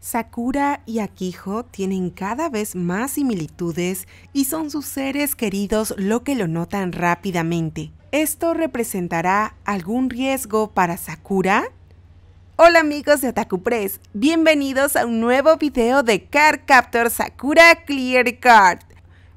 Sakura y Akiho tienen cada vez más similitudes y son sus seres queridos lo que lo notan rápidamente. ¿Esto representará algún riesgo para Sakura? Hola amigos de Otaku Press, bienvenidos a un nuevo video de Card Captor Sakura Clear Card.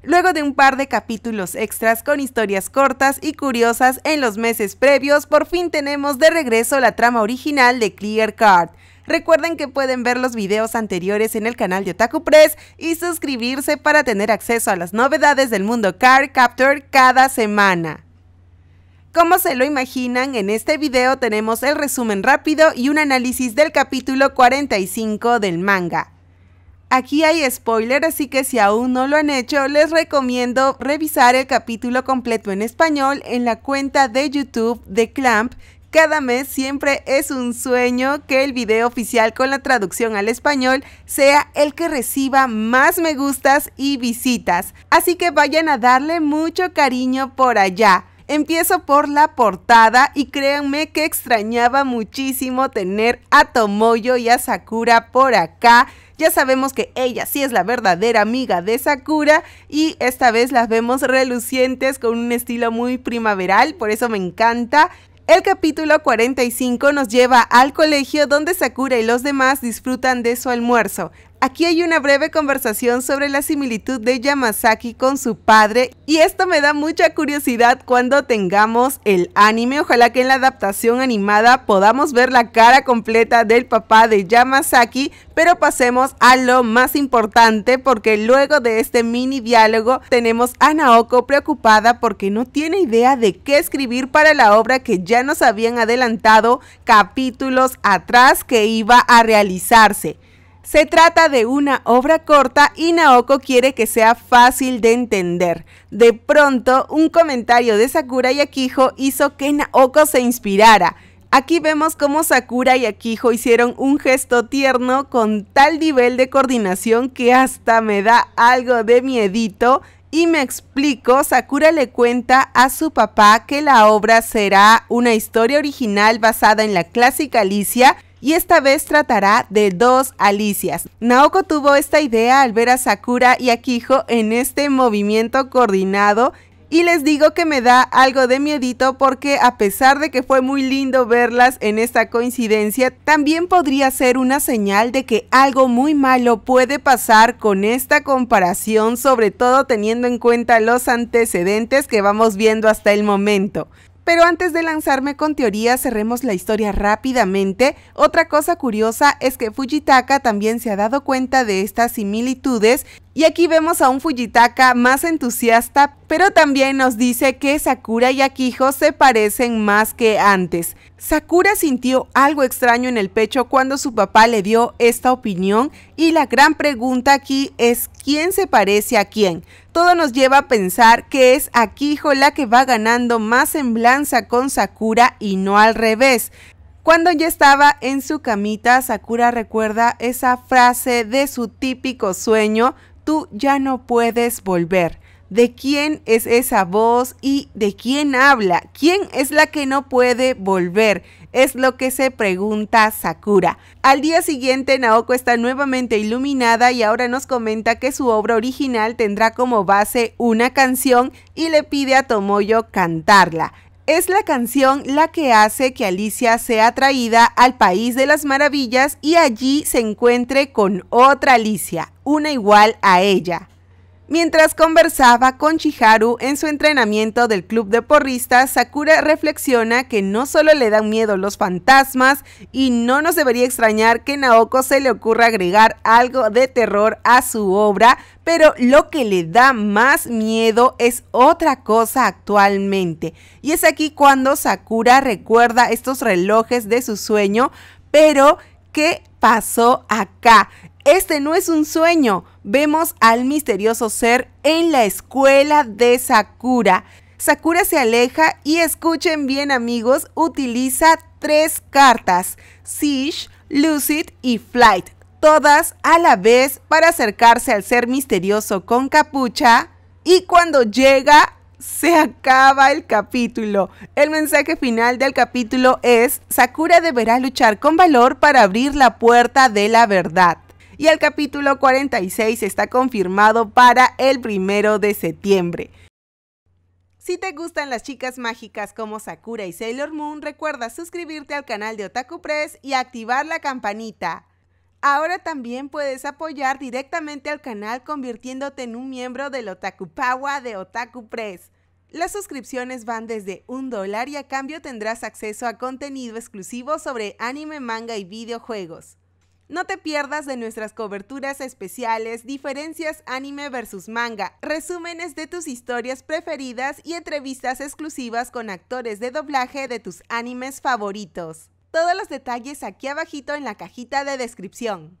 Luego de un par de capítulos extras con historias cortas y curiosas en los meses previos, por fin tenemos de regreso la trama original de Clear Card. Recuerden que pueden ver los videos anteriores en el canal de Otaku Press y suscribirse para tener acceso a las novedades del mundo Car Capture cada semana. Como se lo imaginan, en este video tenemos el resumen rápido y un análisis del capítulo 45 del manga. Aquí hay spoiler, así que si aún no lo han hecho, les recomiendo revisar el capítulo completo en español en la cuenta de YouTube de Clamp cada mes siempre es un sueño que el video oficial con la traducción al español sea el que reciba más me gustas y visitas. Así que vayan a darle mucho cariño por allá. Empiezo por la portada y créanme que extrañaba muchísimo tener a Tomoyo y a Sakura por acá. Ya sabemos que ella sí es la verdadera amiga de Sakura y esta vez las vemos relucientes con un estilo muy primaveral, por eso me encanta. El capítulo 45 nos lleva al colegio donde Sakura y los demás disfrutan de su almuerzo. Aquí hay una breve conversación sobre la similitud de Yamazaki con su padre y esto me da mucha curiosidad cuando tengamos el anime. Ojalá que en la adaptación animada podamos ver la cara completa del papá de Yamazaki, pero pasemos a lo más importante porque luego de este mini diálogo tenemos a Naoko preocupada porque no tiene idea de qué escribir para la obra que ya nos habían adelantado capítulos atrás que iba a realizarse. Se trata de una obra corta y Naoko quiere que sea fácil de entender. De pronto, un comentario de Sakura y Akiho hizo que Naoko se inspirara. Aquí vemos cómo Sakura y Akiho hicieron un gesto tierno con tal nivel de coordinación que hasta me da algo de miedito y me explico, Sakura le cuenta a su papá que la obra será una historia original basada en la clásica Alicia y esta vez tratará de dos Alicias. Naoko tuvo esta idea al ver a Sakura y a en este movimiento coordinado y les digo que me da algo de miedito porque a pesar de que fue muy lindo verlas en esta coincidencia, también podría ser una señal de que algo muy malo puede pasar con esta comparación, sobre todo teniendo en cuenta los antecedentes que vamos viendo hasta el momento. Pero antes de lanzarme con teoría, cerremos la historia rápidamente. Otra cosa curiosa es que Fujitaka también se ha dado cuenta de estas similitudes y aquí vemos a un Fujitaka más entusiasta, pero también nos dice que Sakura y Akiho se parecen más que antes. Sakura sintió algo extraño en el pecho cuando su papá le dio esta opinión y la gran pregunta aquí es ¿quién se parece a quién? todo nos lleva a pensar que es Akiho la que va ganando más semblanza con Sakura y no al revés. Cuando ya estaba en su camita, Sakura recuerda esa frase de su típico sueño, tú ya no puedes volver de quién es esa voz y de quién habla, quién es la que no puede volver. Es lo que se pregunta Sakura. Al día siguiente, Naoko está nuevamente iluminada y ahora nos comenta que su obra original tendrá como base una canción y le pide a Tomoyo cantarla. Es la canción la que hace que Alicia sea atraída al País de las Maravillas y allí se encuentre con otra Alicia, una igual a ella. Mientras conversaba con Chiharu en su entrenamiento del club de porristas, Sakura reflexiona que no solo le dan miedo los fantasmas y no nos debería extrañar que Naoko se le ocurra agregar algo de terror a su obra, pero lo que le da más miedo es otra cosa actualmente. Y es aquí cuando Sakura recuerda estos relojes de su sueño, pero ¿qué pasó acá? Este no es un sueño. Vemos al misterioso ser en la escuela de Sakura. Sakura se aleja y escuchen bien amigos, utiliza tres cartas, Sish, Lucid y Flight, todas a la vez para acercarse al ser misterioso con capucha y cuando llega se acaba el capítulo. El mensaje final del capítulo es, Sakura deberá luchar con valor para abrir la puerta de la verdad y el capítulo 46 está confirmado para el primero de septiembre. Si te gustan las chicas mágicas como Sakura y Sailor Moon, recuerda suscribirte al canal de Otaku Press y activar la campanita. Ahora también puedes apoyar directamente al canal convirtiéndote en un miembro del Otaku Pawa de Otaku Press. Las suscripciones van desde un dólar y a cambio tendrás acceso a contenido exclusivo sobre anime, manga y videojuegos. No te pierdas de nuestras coberturas especiales, diferencias anime versus manga, resúmenes de tus historias preferidas y entrevistas exclusivas con actores de doblaje de tus animes favoritos. Todos los detalles aquí abajito en la cajita de descripción.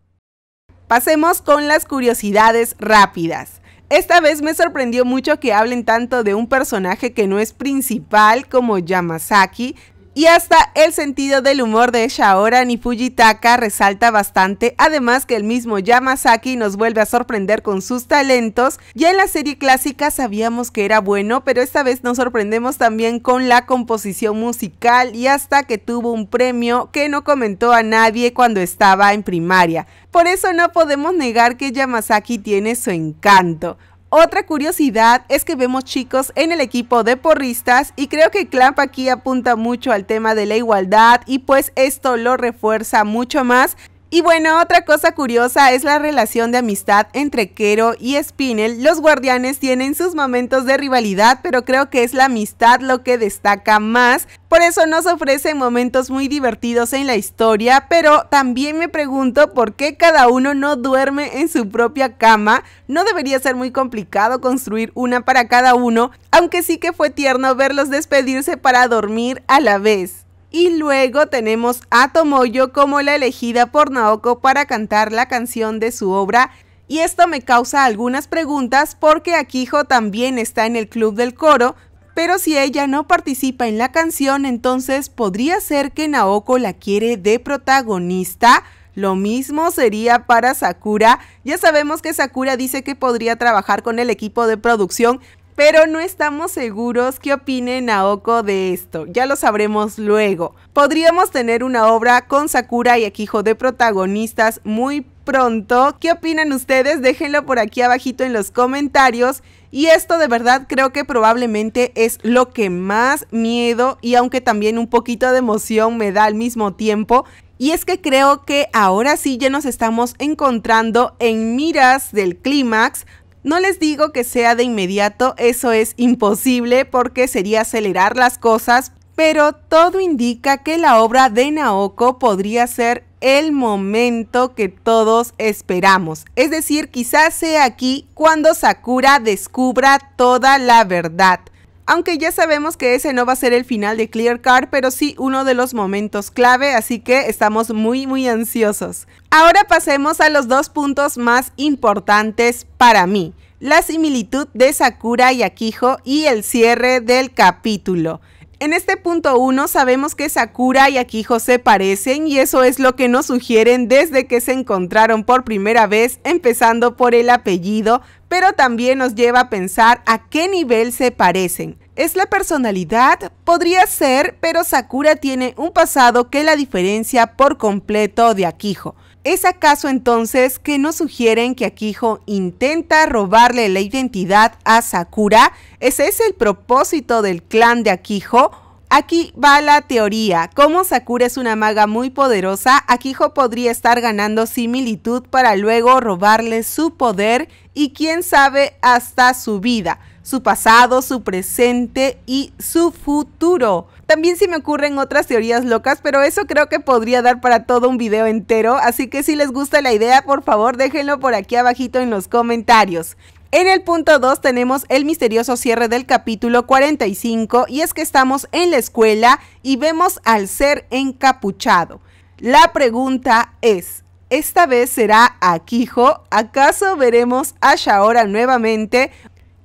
Pasemos con las curiosidades rápidas. Esta vez me sorprendió mucho que hablen tanto de un personaje que no es principal como Yamazaki, y hasta el sentido del humor de Shaora Fujitaka resalta bastante, además que el mismo Yamazaki nos vuelve a sorprender con sus talentos. Ya en la serie clásica sabíamos que era bueno, pero esta vez nos sorprendemos también con la composición musical y hasta que tuvo un premio que no comentó a nadie cuando estaba en primaria. Por eso no podemos negar que Yamazaki tiene su encanto. Otra curiosidad es que vemos chicos en el equipo de porristas y creo que Clamp aquí apunta mucho al tema de la igualdad y pues esto lo refuerza mucho más y bueno, otra cosa curiosa es la relación de amistad entre Kero y Spinel. Los guardianes tienen sus momentos de rivalidad, pero creo que es la amistad lo que destaca más. Por eso nos ofrecen momentos muy divertidos en la historia, pero también me pregunto por qué cada uno no duerme en su propia cama. No debería ser muy complicado construir una para cada uno, aunque sí que fue tierno verlos despedirse para dormir a la vez. Y luego tenemos a Tomoyo como la elegida por Naoko para cantar la canción de su obra. Y esto me causa algunas preguntas porque Akijo también está en el club del coro, pero si ella no participa en la canción, entonces podría ser que Naoko la quiere de protagonista. Lo mismo sería para Sakura. Ya sabemos que Sakura dice que podría trabajar con el equipo de producción, pero no estamos seguros qué opine Naoko de esto, ya lo sabremos luego. Podríamos tener una obra con Sakura y Akijo de protagonistas muy pronto. ¿Qué opinan ustedes? Déjenlo por aquí abajito en los comentarios. Y esto de verdad creo que probablemente es lo que más miedo y aunque también un poquito de emoción me da al mismo tiempo. Y es que creo que ahora sí ya nos estamos encontrando en miras del clímax, no les digo que sea de inmediato, eso es imposible porque sería acelerar las cosas, pero todo indica que la obra de Naoko podría ser el momento que todos esperamos. Es decir, quizás sea aquí cuando Sakura descubra toda la verdad. Aunque ya sabemos que ese no va a ser el final de Clear Card, pero sí uno de los momentos clave, así que estamos muy muy ansiosos. Ahora pasemos a los dos puntos más importantes para mí. La similitud de Sakura y Akiho y el cierre del capítulo. En este punto 1 sabemos que Sakura y Akiho se parecen y eso es lo que nos sugieren desde que se encontraron por primera vez, empezando por el apellido, pero también nos lleva a pensar a qué nivel se parecen. ¿Es la personalidad? Podría ser, pero Sakura tiene un pasado que la diferencia por completo de Akijo. ¿Es acaso entonces que nos sugieren que Akijo intenta robarle la identidad a Sakura? ¿Ese es el propósito del clan de Akijo? Aquí va la teoría. Como Sakura es una maga muy poderosa, Akijo podría estar ganando similitud para luego robarle su poder y quién sabe hasta su vida, su pasado, su presente y su futuro. También se me ocurren otras teorías locas, pero eso creo que podría dar para todo un video entero, así que si les gusta la idea, por favor déjenlo por aquí abajito en los comentarios. En el punto 2 tenemos el misterioso cierre del capítulo 45 y es que estamos en la escuela y vemos al ser encapuchado. La pregunta es, ¿esta vez será Akijo? ¿Acaso veremos a Shaora nuevamente?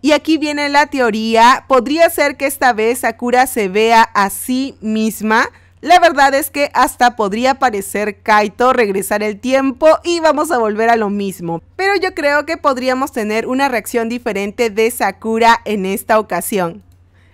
Y aquí viene la teoría, ¿podría ser que esta vez Sakura se vea a sí misma? La verdad es que hasta podría parecer Kaito regresar el tiempo y vamos a volver a lo mismo. Pero yo creo que podríamos tener una reacción diferente de Sakura en esta ocasión.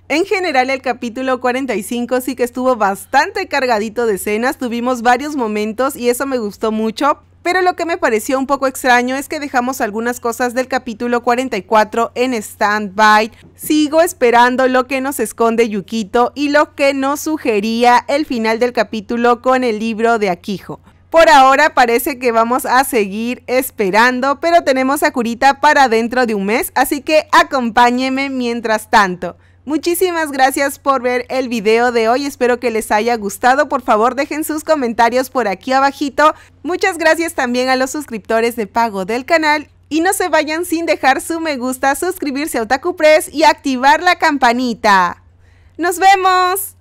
En general el capítulo 45 sí que estuvo bastante cargadito de escenas, tuvimos varios momentos y eso me gustó mucho, pero lo que me pareció un poco extraño es que dejamos algunas cosas del capítulo 44 en stand-by. Sigo esperando lo que nos esconde Yukito y lo que nos sugería el final del capítulo con el libro de Akiho. Por ahora parece que vamos a seguir esperando, pero tenemos a Kurita para dentro de un mes, así que acompáñeme mientras tanto. Muchísimas gracias por ver el video de hoy, espero que les haya gustado, por favor dejen sus comentarios por aquí abajito. Muchas gracias también a los suscriptores de pago del canal y no se vayan sin dejar su me gusta, suscribirse a Otaku Press y activar la campanita. ¡Nos vemos!